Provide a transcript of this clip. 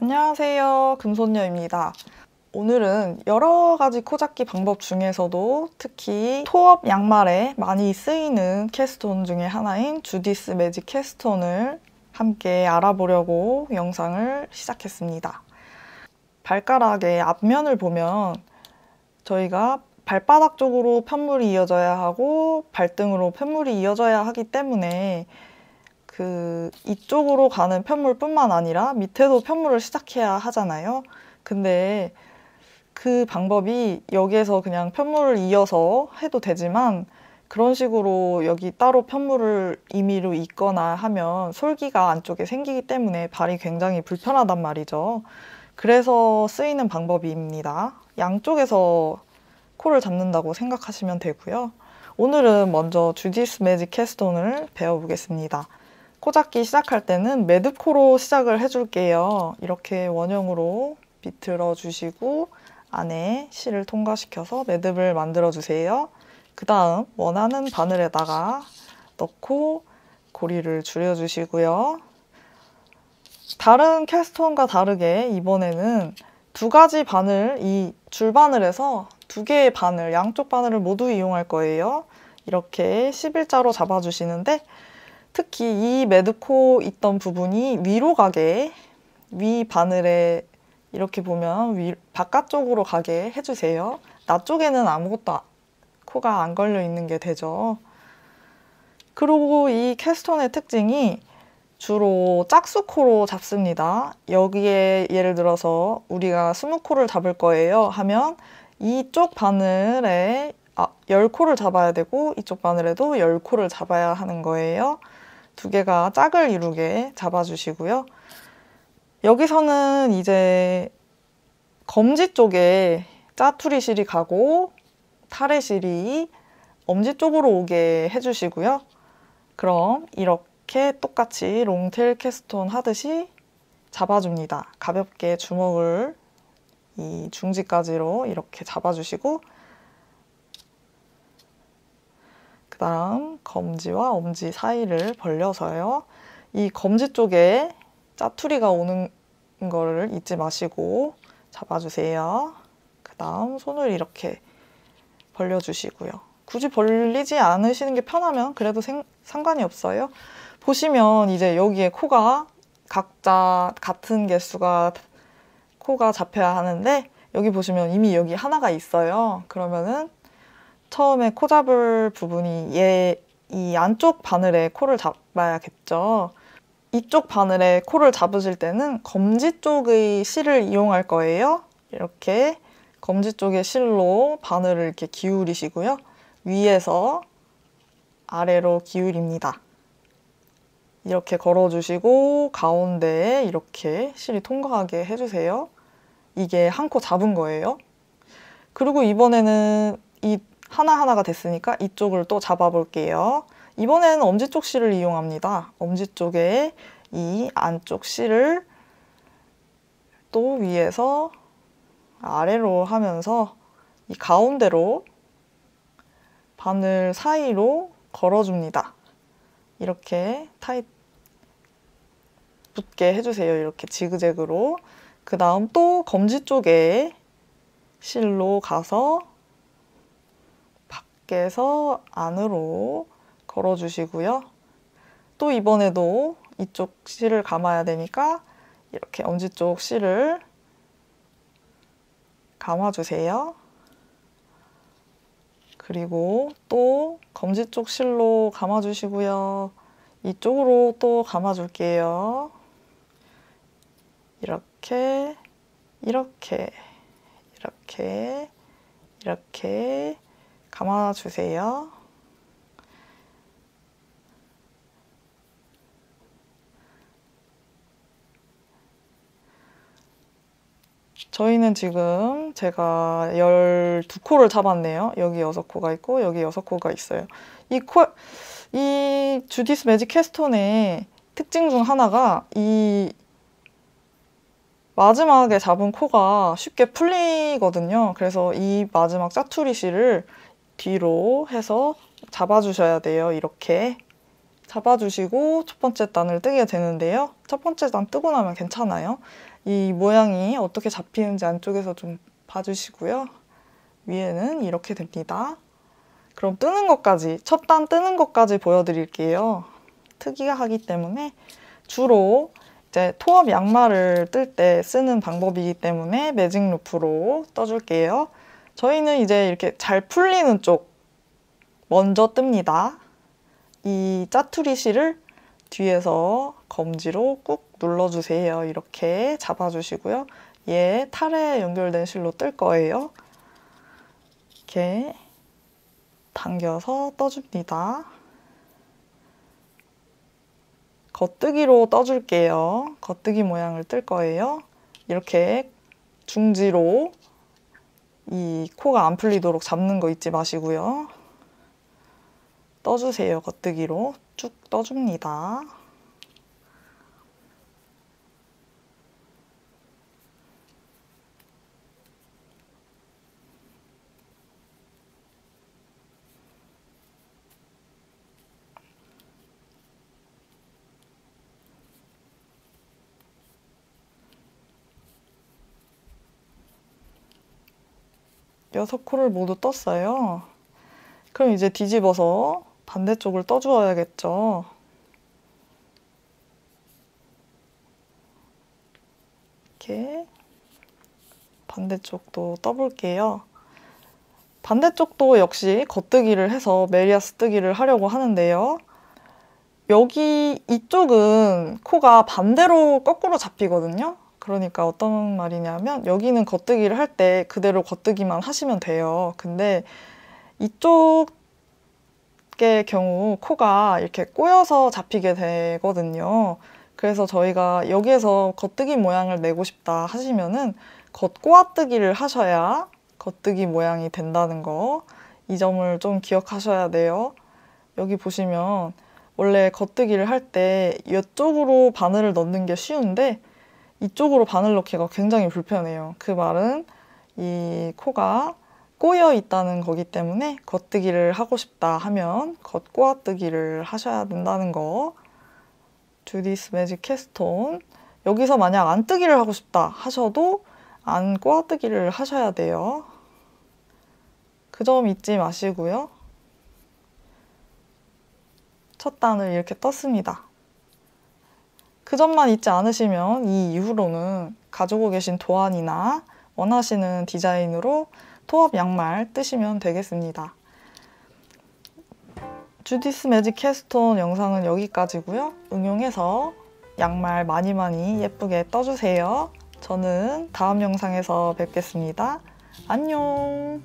안녕하세요. 금손녀입니다. 오늘은 여러 가지 코잡기 방법 중에서도 특히 토업 양말에 많이 쓰이는 캐스톤 중에 하나인 주디스 매직 캐스톤을 함께 알아보려고 영상을 시작했습니다. 발가락의 앞면을 보면 저희가 발바닥 쪽으로 편물이 이어져야 하고 발등으로 편물이 이어져야 하기 때문에 그 이쪽으로 가는 편물뿐만 아니라 밑에도 편물을 시작해야 하잖아요. 근데 그 방법이 여기에서 그냥 편물을 이어서 해도 되지만 그런 식으로 여기 따로 편물을 임의로 잇거나 하면 솔기가 안쪽에 생기기 때문에 발이 굉장히 불편하단 말이죠. 그래서 쓰이는 방법입니다. 양쪽에서 코를 잡는다고 생각하시면 되고요. 오늘은 먼저 주디스 매직 캐스톤을 배워보겠습니다. 코 잡기 시작할 때는 매듭코로 시작을 해줄게요. 이렇게 원형으로 비틀어 주시고 안에 실을 통과시켜서 매듭을 만들어 주세요. 그 다음 원하는 바늘에다가 넣고 고리를 줄여주시고요. 다른 캐스톤과 다르게 이번에는 두 가지 바늘, 이 줄바늘에서 두 개의 바늘, 양쪽 바늘을 모두 이용할 거예요. 이렇게 11자로 잡아주시는데 특히 이 매드코 있던 부분이 위로 가게 위 바늘에 이렇게 보면 위, 바깥쪽으로 가게 해주세요. 나 쪽에는 아무것도 코가 안 걸려 있는 게 되죠. 그리고 이 캐스톤의 특징이 주로 짝수코로 잡습니다. 여기에 예를 들어서 우리가 20코를 잡을 거예요 하면 이쪽 바늘에 아, 열코를 잡아야 되고 이쪽 바늘에도 열코를 잡아야 하는 거예요. 두 개가 짝을 이루게 잡아주시고요. 여기서는 이제 검지 쪽에 짜투리 실이 가고 타래 실이 엄지 쪽으로 오게 해주시고요. 그럼 이렇게 똑같이 롱테일 캐스톤 하듯이 잡아줍니다. 가볍게 주먹을 이 중지까지로 이렇게 잡아주시고 그 다음 검지와 엄지 사이를 벌려서요. 이 검지 쪽에 짜투리가 오는 거를 잊지 마시고 잡아주세요. 그 다음 손을 이렇게 벌려주시고요. 굳이 벌리지 않으시는 게 편하면 그래도 생, 상관이 없어요. 보시면 이제 여기에 코가 각자 같은 개수가 코가 잡혀야 하는데 여기 보시면 이미 여기 하나가 있어요. 그러면은 처음에 코 잡을 부분이 얘 이 안쪽 바늘에 코를 잡아야겠죠. 이쪽 바늘에 코를 잡으실 때는 검지 쪽의 실을 이용할 거예요. 이렇게 검지 쪽의 실로 바늘을 이렇게 기울이시고요. 위에서 아래로 기울입니다. 이렇게 걸어주시고 가운데에 이렇게 실이 통과하게 해주세요. 이게 한 코 잡은 거예요. 그리고 이번에는 이 하나하나가 됐으니까 이쪽을 또 잡아볼게요. 이번에는 엄지 쪽 실을 이용합니다. 엄지 쪽에 이 안쪽 실을 또 위에서 아래로 하면서 이 가운데로 바늘 사이로 걸어줍니다. 이렇게 타이 붙게 해주세요. 이렇게 지그재그로. 그 다음 또 검지 쪽에 실로 가서 밖에서 안으로 걸어주시고요. 또 이번에도 이쪽 실을 감아야 되니까 이렇게 엄지 쪽 실을 감아주세요. 그리고 또 검지 쪽 실로 감아주시고요. 이쪽으로 또 감아줄게요. 이렇게 이렇게 이렇게 이렇게 이렇게 감아 주세요. 저희는 지금 제가 12코를 잡았네요. 여기 6코가 있고 여기 6코가 있어요. 이, 코, 이 주디스 매직 캐스톤의 특징 중 하나가 이 마지막에 잡은 코가 쉽게 풀리거든요. 그래서 이 마지막 짜투리 실을 뒤로 해서 잡아주셔야 돼요. 이렇게 잡아주시고 첫 번째 단을 뜨게 되는데요. 첫 번째 단 뜨고 나면 괜찮아요. 이 모양이 어떻게 잡히는지 안쪽에서 좀 봐주시고요. 위에는 이렇게 됩니다. 그럼 뜨는 것까지, 첫 단 뜨는 것까지 보여드릴게요. 특이하기 때문에 주로 이제 토업 양말을 뜰 때 쓰는 방법이기 때문에 매직 루프로 떠줄게요. 저희는 이제 이렇게 잘 풀리는 쪽 먼저 뜹니다. 이 짜투리 실을 뒤에서 검지로 꾹 눌러주세요. 이렇게 잡아주시고요. 얘 탈에 연결된 실로 뜰 거예요. 이렇게 당겨서 떠줍니다. 겉뜨기로 떠줄게요. 겉뜨기 모양을 뜰 거예요. 이렇게 중지로 이 코가 안 풀리도록 잡는 거 잊지 마시고요. 떠주세요. 겉뜨기로 쭉 떠줍니다. 여섯 코를 모두 떴어요. 그럼 이제 뒤집어서 반대쪽을 떠주어야겠죠. 이렇게 반대쪽도 떠볼게요. 반대쪽도 역시 겉뜨기를 해서 메리아스 뜨기를 하려고 하는데요. 여기 이쪽은 코가 반대로 거꾸로 잡히거든요. 그러니까 어떤 말이냐면 여기는 겉뜨기를 할 때 그대로 겉뜨기만 하시면 돼요. 근데 이쪽의 경우 코가 이렇게 꼬여서 잡히게 되거든요. 그래서 저희가 여기에서 겉뜨기 모양을 내고 싶다 하시면은 겉꼬아뜨기를 하셔야 겉뜨기 모양이 된다는 거 이 점을 좀 기억하셔야 돼요. 여기 보시면 원래 겉뜨기를 할 때 이쪽으로 바늘을 넣는 게 쉬운데 이쪽으로 바늘 넣기가 굉장히 불편해요. 그 말은 이 코가 꼬여 있다는 거기 때문에 겉뜨기를 하고 싶다 하면 겉꼬아뜨기를 하셔야 된다는 거 주디스 매직 캐스톤 여기서 만약 안뜨기를 하고 싶다 하셔도 안 꼬아뜨기를 하셔야 돼요 그 점 잊지 마시고요 첫 단을 이렇게 떴습니다 그 점만 잊지 않으시면 이 이후로는 가지고 계신 도안이나 원하시는 디자인으로 토업 양말 뜨시면 되겠습니다. 주디스 매직 캐스톤 영상은 여기까지고요. 응용해서 양말 많이 많이 예쁘게 떠주세요. 저는 다음 영상에서 뵙겠습니다. 안녕!